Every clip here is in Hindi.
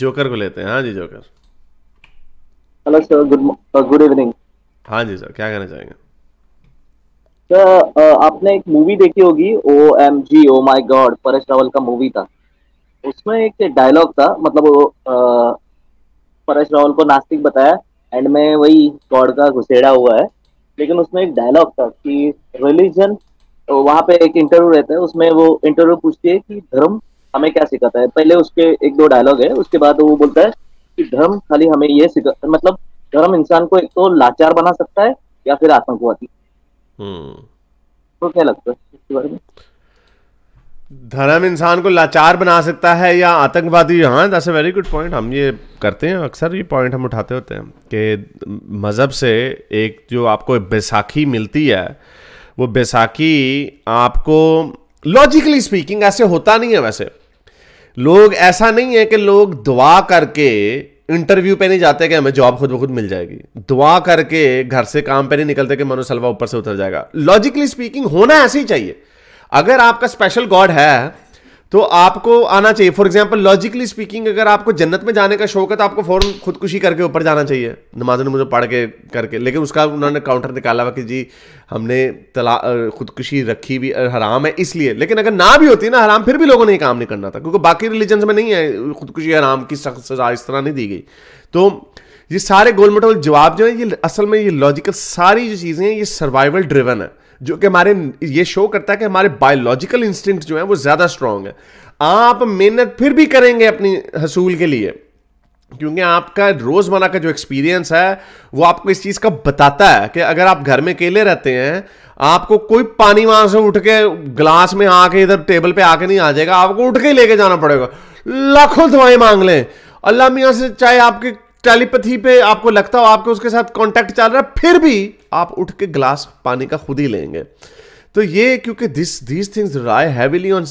जोकर को लेते हैं हाँ जी जोकर hello sir good good evening हाँ जी सर क्या कहना चाहेंगे सर uh, आपने एक मूवी देखी होगी O M G O my God Paresh Rawal का मूवी था उसमें एक डायलॉग था मतलब वो परेश रावल को नास्तिक बताया एंड में वही गॉड का घुसेड़ा हुआ है लेकिन उसमें एक डायलॉग था कि रिलीजन वहाँ पे एक इंटरव्यू रहता है उसमें वो इंटरव्यू पूछती है कि धर्म हमें क्या सिखाता है पहले उसके एक दो डायलॉग है उसके बाद वो बोलता है कि धर्म खाली हमें ये सिखा मतलब धर्म इंसान को एक तो लाचार बना सकता है या फिर आतंकवादी तो हम्म। क्या लगता है इसके बारे में धर्म इंसान को लाचार बना सकता है या आतंकवादी हाँ दस ए वेरी गुड पॉइंट हम ये करते हैं अक्सर ये पॉइंट हम उठाते होते हैं कि मज़हब से एक जो आपको बैसाखी मिलती है वो बैसाखी आपको लॉजिकली स्पीकिंग ऐसे होता नहीं है वैसे लोग ऐसा नहीं है कि लोग दुआ करके इंटरव्यू पे नहीं जाते कि हमें जॉब खुद ब खुद मिल जाएगी दुआ करके घर से काम पे नहीं निकलते कि मनोसलवा सलवा ऊपर से उतर जाएगा लॉजिकली स्पीकिंग होना ऐसे ही चाहिए अगर आपका स्पेशल गॉड है तो आपको आना चाहिए फॉर एग्जाम्पल लॉजिकली स्पीकिंग अगर आपको जन्नत में जाने का शौक है तो आपको फ़ौरन खुदकुशी करके ऊपर जाना चाहिए नमाज नमाज पढ़ के करके लेकिन उसका उन्होंने काउंटर निकाला हुआ कि जी हमने तला खुदकुशी रखी भी हराम है इसलिए लेकिन अगर ना भी होती ना हराम फिर भी लोगों ने ये काम नहीं करना था क्योंकि बाकी रिलीजन में नहीं है खुदकुशी हराम की सख्त सजा इस तरह नहीं दी गई तो ये सारे गोल जवाब जो है ये असल में ये लॉजिकल सारी जो चीज़ें हैं ये सर्वाइवल ड्रिवन है जो कि हमारे ये शो करता है कि हमारे बायोलॉजिकल इंस्टिंक्ट जो है वो ज़्यादा स्ट्रांग है आप मेहनत फिर भी करेंगे अपनी हसूल के लिए क्योंकि आपका रोज़मर्रा का जो एक्सपीरियंस है वो आपको इस चीज़ का बताता है कि अगर आप घर में अकेले रहते हैं आपको कोई पानी वहां से उठ के ग्लास में आके इधर टेबल पे आके नहीं आ जाएगा आपको उठ के लेके जाना पड़ेगा लाखों दवाएं मांग लें अल्लाह मियाँ से चाहे आपके टेलीपैथी पे आपको लगता हो आपके उसके साथ कांटेक्ट चल रहा है फिर भी आप उठ के ग्लास पानी का खुद ही लेंगे तो ये क्योंकि this these things rely heavily on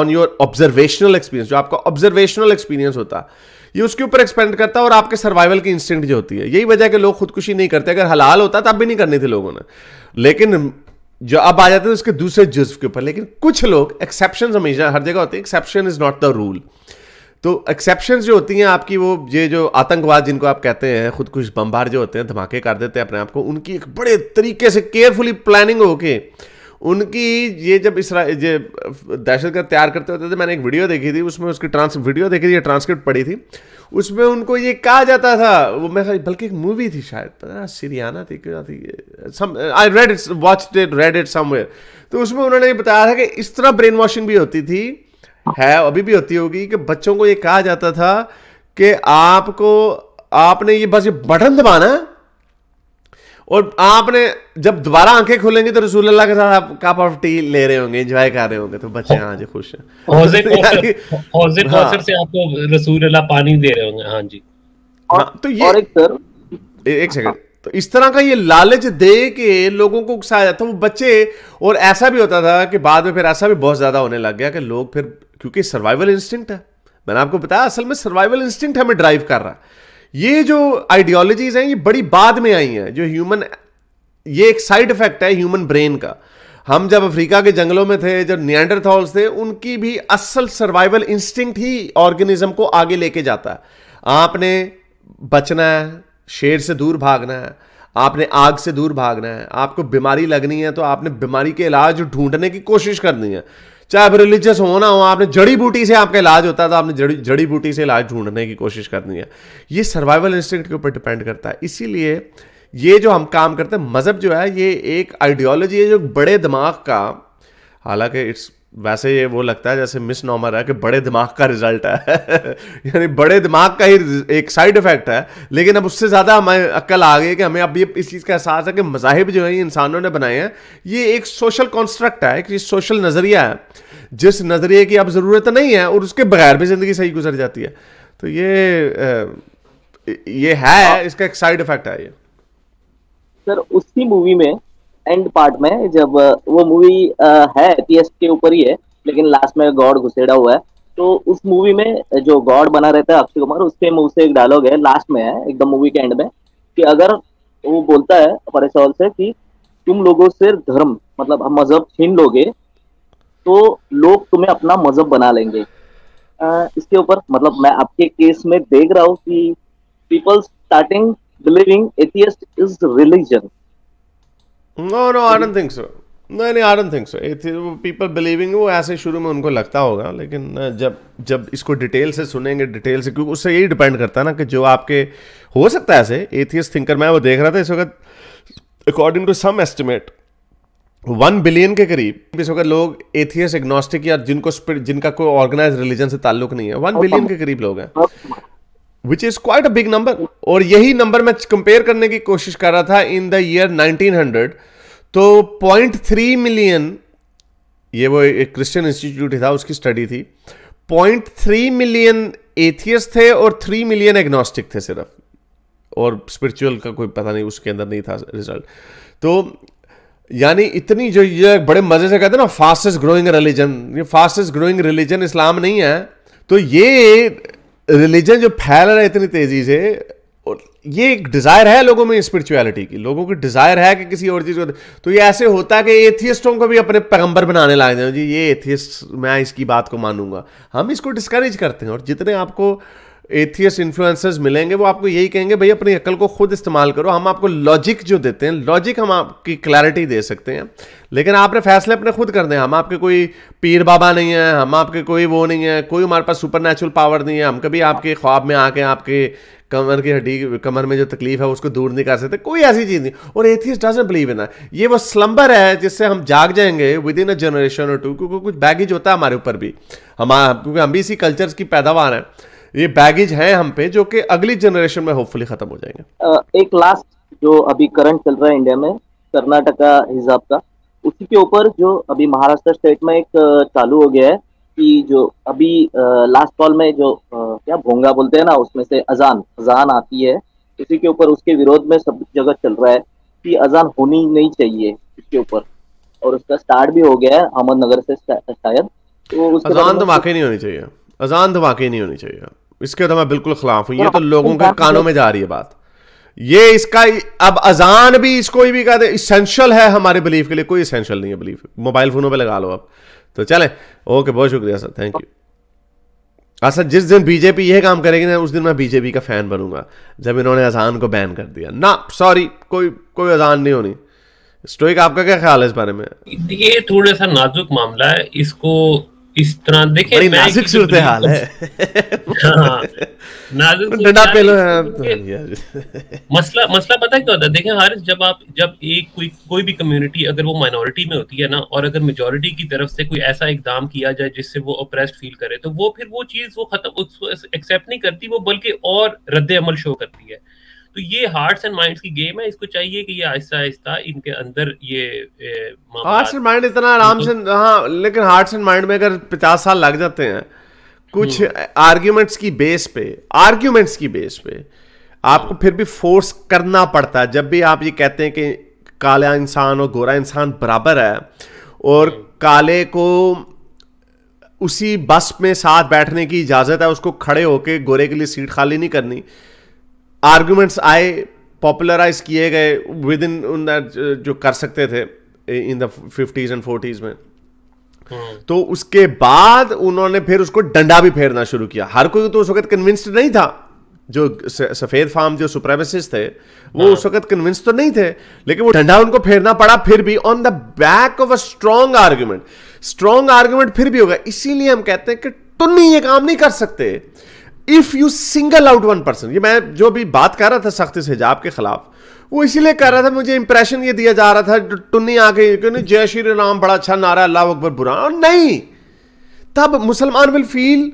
on your observational experience जो आपका ऑब्जर्वेशनल एक्सपीरियंस होता है ये उसके ऊपर एक्सपेंड करता है और आपके सर्वाइवल की इंस्टेंट जो होती है यही वजह कि लोग खुदकुशी नहीं करते अगर हलाल होता तब भी नहीं करनी थी लोगों ने लेकिन जो अब आ जाते हैं उसके दूसरे जज्व के ऊपर लेकिन कुछ लोग एक्सेप्शन हमेशा हर जगह होते हैं exception is not the rule तो एक्सेप्शन जो होती हैं आपकी वो ये जो आतंकवाद जिनको आप कहते हैं खुदकुश बम्बार जो होते हैं धमाके कर देते हैं अपने आप को उनकी एक बड़े तरीके से केयरफुली प्लानिंग होके उनकी ये जब इसरा ये दहशत तैयार करते होते थे मैंने एक वीडियो देखी थी उसमें उसकी ट्रांस वीडियो देखी थी ट्रांसक्रिप्ट पड़ी थी उसमें उनको ये कहा जाता था वो मैं बल्कि एक मूवी थी शायद पता ना सीरियाना थी क्यों थी some I read it's watch it read it somewhere तो उसमें उन्होंने ये बताया था कि इस तरह ब्रेन वॉशिंग भी होती थी है अभी भी होती होगी कि बच्चों को ये कहा जाता था कि आपको आपने ये बस ये बटन दबाना है और आपने जब दोबारा आंखें खुलेंगे तो अल्लाह के साथ आप कप ऑफ टी ले रहे होंगे एंजॉय कर रहे होंगे तो बच्चे हाँ जी खुश हैं हाँ। पानी दे रहे होंगे हाँ जी हाँ तो ये और एक सर एक सेकंड तो इस तरह का ये लालच दे के लोगों को उकसाया जाता तो वो बच्चे और ऐसा भी होता था कि बाद में फिर ऐसा भी बहुत ज़्यादा होने लग गया कि लोग फिर क्योंकि सर्वाइवल इंस्टिंक्ट है मैंने आपको बताया असल में सर्वाइवल इंस्टिंक्ट हमें ड्राइव कर रहा है ये जो आइडियोलॉजीज हैं ये बड़ी बाद में आई हैं जो ह्यूमन ये एक साइड इफेक्ट है ह्यूमन ब्रेन का हम जब अफ्रीका के जंगलों में थे जब नियंडरथॉल्स थे उनकी भी असल सर्वाइवल इंस्टिंक्ट ही ऑर्गेनिज्म को आगे लेके जाता है आपने बचना है शेर से दूर भागना है आपने आग से दूर भागना है आपको बीमारी लगनी है तो आपने बीमारी के इलाज ढूंढने की कोशिश करनी है चाहे आप रिलीजियस हो ना हो आपने जड़ी बूटी से आपका इलाज होता है तो आपने जड़ी जड़ी बूटी से इलाज ढूंढने की कोशिश करनी है ये सर्वाइवल इंस्टिंक्ट के ऊपर डिपेंड करता है इसीलिए ये जो हम काम करते हैं मज़हब जो है ये एक आइडियोलॉजी है जो बड़े दिमाग का हालांकि इट्स वैसे ये वो लगता है जैसे मिस नॉमर है कि बड़े दिमाग का रिजल्ट है यानी बड़े दिमाग का ही एक साइड इफेक्ट है लेकिन अब उससे ज़्यादा हमें अक्ल आ गई कि हमें अब ये इस चीज़ का एहसास है कि मजाहब जो है इंसानों ने बनाए हैं ये एक सोशल कॉन्स्ट्रक्ट है एक सोशल नज़रिया है जिस नज़रिए की अब ज़रूरत नहीं है और उसके बगैर भी ज़िंदगी सही गुजर जाती है तो ये ये है हाँ। इसका एक साइड इफेक्ट है ये सर उसी मूवी में एंड पार्ट में जब वो मूवी है पीएस के ऊपर ही है लेकिन लास्ट में गॉड घुसेड़ा हुआ है तो उस मूवी में जो गॉड बना रहता है अक्षय कुमार उसके मुंह से एक डायलॉग है लास्ट में है एकदम मूवी के एंड में कि अगर वो बोलता है परेशान से कि तुम लोगों से धर्म मतलब मजहब छीन लोगे तो लोग तुम्हें अपना मजहब बना लेंगे आ, इसके ऊपर मतलब मैं आपके केस में देख रहा हूँ कि people starting believing atheist is religion no no I don't think so नहीं नहीं I don't think so people believing वो ऐसे शुरू में उनको लगता होगा लेकिन जब जब इसको डिटेल से सुनेंगे डिटेल से क्योंकि उससे यही डिपेंड करता है ना कि जो आपके हो सकता है ऐसे एथियस थिंकर मैं वो देख रहा था इस वक्त according to some estimate one billion के करीब इस वक्त लोग एथियस एग्नोस्टिक या जिनको जिनका कोई ऑर्गेनाइज रिलीजन से ताल्लुक नहीं है वन बिलियन के करीब लोग हैं which is quite a big number और यही नंबर मैं कंपेयर करने की कोशिश कर रहा था इन द ईयर 1900 तो पॉइंट थ्री मिलियन ये वो एक क्रिश्चियन इंस्टीट्यूट था उसकी स्टडी थी पॉइंट थ्री मिलियन एथियस थे और थ्री मिलियन एग्नोस्टिक थे सिर्फ और स्पिरिचुअल का कोई पता नहीं उसके अंदर नहीं था रिजल्ट तो यानी इतनी जो ये बड़े मजे से कहते हैं ना फास्टेस्ट ग्रोइंग रिलीजन ये फास्टेस्ट ग्रोइंग रिलीजन इस्लाम नहीं है तो ये रिलीजन जो फैल रहा है इतनी तेजी से और ये एक डिज़ायर है लोगों में स्पिरिचुअलिटी की लोगों की डिज़ायर है कि किसी और चीज़ को तो ये ऐसे होता है कि एथियस्टों को भी अपने पैगंबर बनाने लाए जाए जी ये एथियस्ट मैं इसकी बात को मानूंगा हम इसको डिस्करेज करते हैं और जितने आपको एथियस इन्फ्लुएंसर्स मिलेंगे वो आपको यही कहेंगे भाई अपनी अकल को खुद इस्तेमाल करो हम आपको लॉजिक जो देते हैं लॉजिक हम आपकी क्लैरिटी दे सकते हैं लेकिन आपने फैसले अपने खुद कर दें हम आपके कोई पीर बाबा नहीं है हम आपके कोई वो नहीं है कोई हमारे पास सुपर पावर नहीं है हम कभी आपके ख्वाब में आके आपके कमर की हड्डी कमर में जो तकलीफ है उसको दूर नहीं कर सकते कोई ऐसी चीज़ नहीं और एथियस डजेंट बिलीव इन ये वो स्लम्बर है जिससे हम जाग जाएंगे within a generation or two क्योंकि कुछ बैगेज होता है हमारे ऊपर भी हम क्योंकि हम भी इसी कल्चर्स की पैदावार हैं ये बैगेज है हम पे जो कि अगली जनरेशन में होपफुली खत्म हो जाएंगे एक लास्ट जो अभी करंट चल रहा है इंडिया में कर्नाटका हिसाब का उसी के ऊपर जो अभी महाराष्ट्र स्टेट में एक चालू हो गया है कि जो अभी लास्ट कॉल में जो क्या भोंगा बोलते हैं ना उसमें से अजान अजान आती है उसी के ऊपर उसके विरोध में सब जगह चल रहा है कि अजान होनी नहीं चाहिए इसके ऊपर और उसका स्टार्ट भी हो गया है अहमदनगर से शायद तो अजान तो वाकई नहीं होनी चाहिए अजान तो वाकई नहीं होनी चाहिए इसके तो मैं बिल्कुल खिलाफ हूं ये तो हाँ, लोगों के कानों में जा रही है बात ये इसका अब अजान भी इसको ही भी कहते इसेंशियल है हमारे बिलीफ के लिए कोई इसेंशियल नहीं है बिलीफ मोबाइल फोनों पे लगा लो आप तो चले ओके बहुत शुक्रिया सर थैंक यू असर जिस दिन बीजेपी यह काम करेगी ना उस दिन मैं बीजेपी का फैन बनूंगा जब इन्होंने अजान को बैन कर दिया ना सॉरी कोई कोई अजान नहीं होनी स्टोइक आपका क्या ख्याल है इस बारे में ये थोड़ा सा नाजुक मामला है इसको इस तरह देखिए बड़ी नाजुक सूरत हाल है हाँ, नाजुक डंडा पेलो तो, मसला मसला पता क्या होता है देखिए हारिस जब आप जब एक कोई कोई भी कम्युनिटी अगर वो माइनॉरिटी में होती है ना और अगर मेजोरिटी की तरफ से कोई ऐसा इकदाम किया जाए जिससे वो अप्रेस्ड फील करे तो वो फिर वो चीज वो खत्म एक्सेप्ट नहीं करती वो बल्कि और रद्द अमल शो करती है तो ये हार्ट्स एंड माइंड्स की गेम है इसको चाहिए कि ये आहिस्ता आहिस्ता इनके अंदर ये हार्ट्स एंड माइंड इतना आराम से हाँ लेकिन हार्ट्स एंड माइंड में अगर पचास साल लग जाते हैं कुछ आर्ग्यूमेंट्स हम्म। की बेस पे आर्ग्यूमेंट्स की बेस पे आपको फिर भी फोर्स करना पड़ता है जब भी आप ये कहते हैं कि काला इंसान और गोरा इंसान बराबर है और हम्म। काले को उसी बस में साथ बैठने की इजाज़त है उसको खड़े होके गोरे के लिए सीट खाली नहीं करनी आर्ग्यूमेंट्स आए पॉपुलराइज किए गए विद इन उन जो कर सकते थे in the fifties and forties में हम्म। तो उसके बाद उन्होंने फिर उसको डंडा भी फेरना शुरू किया हर कोई तो उस वक्त कन्विंस्ड नहीं था जो सफेद फार्म जो सुप्रेमेसिस थे वो हाँ। उस वक्त कन्विंस तो नहीं थे लेकिन वो डंडा उनको फेरना पड़ा फिर भी on the back of a strong argument strong argument फिर भी होगा इसीलिए हम कहते हैं कि तुम टुन्नी ये काम नहीं कर सकते if you single out one person ये मैं जो भी बात कर रहा था सख्त इस हिजाब के खिलाफ वो इसीलिए कर रहा था मुझे इंप्रेशन ये दिया जा रहा था टुन्नी आ क्यों नहीं जय श्री राम बड़ा अच्छा नारा अल्लाह अकबर बुरा और नहीं तब मुसलमान विल फील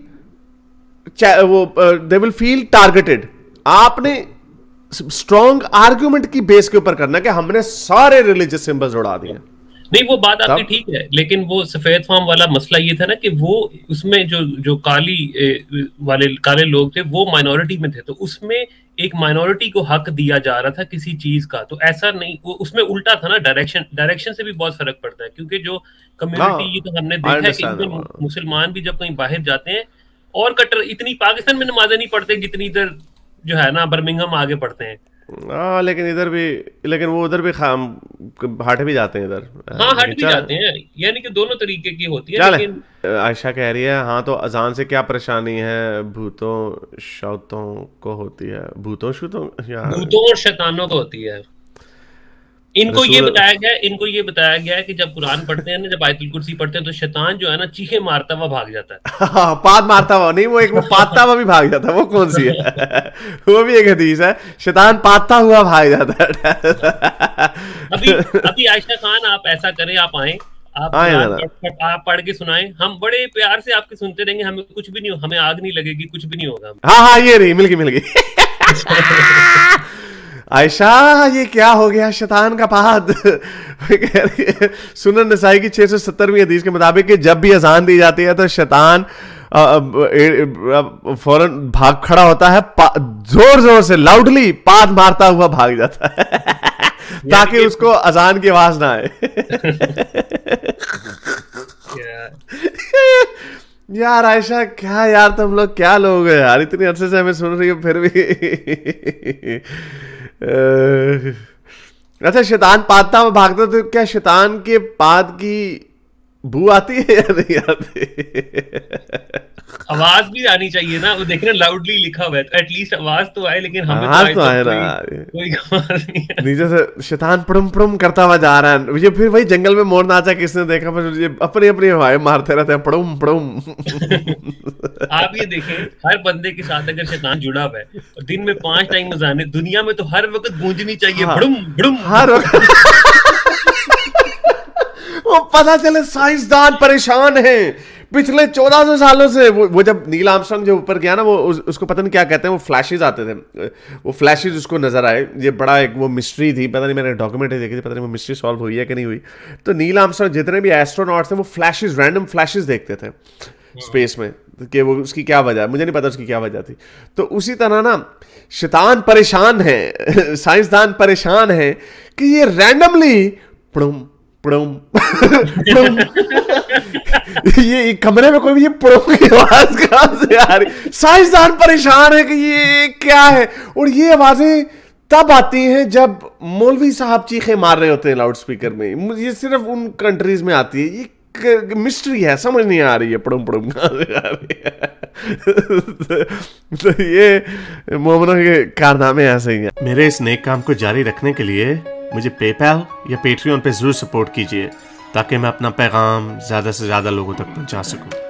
वो दे विल फील टारगेटेड आपने स्ट्रॉन्ग आर्ग्यूमेंट की बेस के ऊपर करना कि हमने सारे रिलीजियस सिंबल्स उड़ा दिए नहीं वो बात आपकी ठीक है लेकिन वो सफेद फार्म वाला मसला ये था ना कि वो उसमें जो जो काली वाले काले लोग थे वो माइनॉरिटी में थे तो उसमें एक माइनॉरिटी को हक दिया जा रहा था किसी चीज का तो ऐसा नहीं वो उसमें उल्टा था ना डायरेक्शन डायरेक्शन से भी बहुत फर्क पड़ता है क्योंकि जो कम्युनिटी हाँ, ये तो हमने देखा है कि मुसलमान भी जब कहीं बाहर जाते हैं और कट्टर इतनी पाकिस्तान में नमाजें नहीं पढ़ते जितनी इधर जो है ना बर्मिंगम आगे पढ़ते हैं हाँ लेकिन इधर भी लेकिन वो उधर भी खाम हट भी जाते हैं इधर हाँ हट भी जाते हैं यानी कि दोनों तरीके की होती है लेकिन आयशा कह रही है हाँ तो अजान से क्या परेशानी है भूतों शौतों को होती है भूतों शूतों भूतों और शैतानों को होती है इनको ये बताया गया इनको ये बताया गया है कि जब कुरान पढ़ते हैं ना जब आयतुल कुर्सी पढ़ते हैं तो शैतान जो है ना चीखे मारता हुआ भाग जाता है हाँ, पात मारता हुआ नहीं वो एक वो पाता हुआ भी भाग जाता है वो कौन सी है वो भी एक हदीस है शैतान पाता हुआ भाग जाता है अभी अभी आयशा खान आप ऐसा करें आप आए आप पढ़ के सुनाए हम बड़े प्यार से आपके सुनते रहेंगे हमें कुछ भी नहीं हमें आग नहीं लगेगी कुछ भी नहीं होगा हाँ हाँ ये रही मिल गई मिल गई आयशा ये क्या हो गया शैतान का पाद सुनन नसाई की छह सौ सत्तरवीं हदीस के मुताबिक कि जब भी अजान दी जाती है तो शैतान फौरन भाग खड़ा होता है जोर जोर से लाउडली पाद मारता हुआ भाग जाता है ताकि उसको अजान की आवाज ना आए यार आयशा क्या यार तुम लोग क्या लोग हैं यार इतनी अरसे से हमें सुन रही हो फिर भी अच्छा शैतान पादता में भागता तो क्या शैतान के पाद की बू आती है या नहीं आती आवाज भी आनी चाहिए ना वो देखना लाउडली लिखा हुआ है तो एटलीस्ट आवाज तो आए लेकिन हमें आवाज तो, तो आए तो ना कोई आवाज नहीं नीचे से शैतान पड़म पड़म करता हुआ जा रहा है ये फिर वही जंगल में मोर नाचा किसने देखा पर ये अपने अपने हवाए मारते रहते हैं पड़म पड़म आप ये देखें हर बंदे के साथ अगर शैतान जुड़ा हुआ है दिन में पांच टाइम मजाने दुनिया में तो हर वक्त गूंजनी चाहिए बड़ुम हाँ। बड़ुम हर वक्त वो पता चले साइंसदान परेशान हैं पिछले चौदह सौ सालों से वो वो जब नील आर्मस्ट्रॉन्ग जो ऊपर गया ना वो उस, उसको पता नहीं क्या कहते हैं वो फ्लैशेज आते थे वो फ्लैशेज उसको नजर आए ये बड़ा एक वो मिस्ट्री थी पता नहीं मैंने डॉक्यूमेंट्री देखी थी पता नहीं वो मिस्ट्री सॉल्व हुई है कि नहीं हुई तो नील आर्मस्ट्रॉन्ग जितने भी एस्ट्रोनॉट थे वो फ्लैशेज रैंडम फ्लैशेज देखते थे स्पेस हम्म। में कि वो उसकी क्या वजह मुझे नहीं पता उसकी क्या वजह थी तो उसी तरह ना शैतान परेशान है साइंसदान परेशान है कि ये रैंडमली प्रोम प्रोम ये कमरे में कोई भी ये प्रोम की आवाज कहाँ से आ रही साइंसदान परेशान है कि ये क्या है और ये आवाजें तब आती हैं जब मौलवी साहब चीखे मार रहे होते हैं लाउड स्पीकर में ये सिर्फ उन कंट्रीज में आती है ये मिस्ट्री है समझ नहीं आ रही है पड़ुम पड़ुम कहाँ आ रही है तो ये मोमनों के कारनामे ऐसे ही हैं मेरे इस नेक काम को जारी रखने के लिए मुझे पेपैल या पेट्रियन पे ज़रूर सपोर्ट कीजिए ताकि मैं अपना पैगाम ज़्यादा से ज़्यादा लोगों तक पहुंचा सकूं।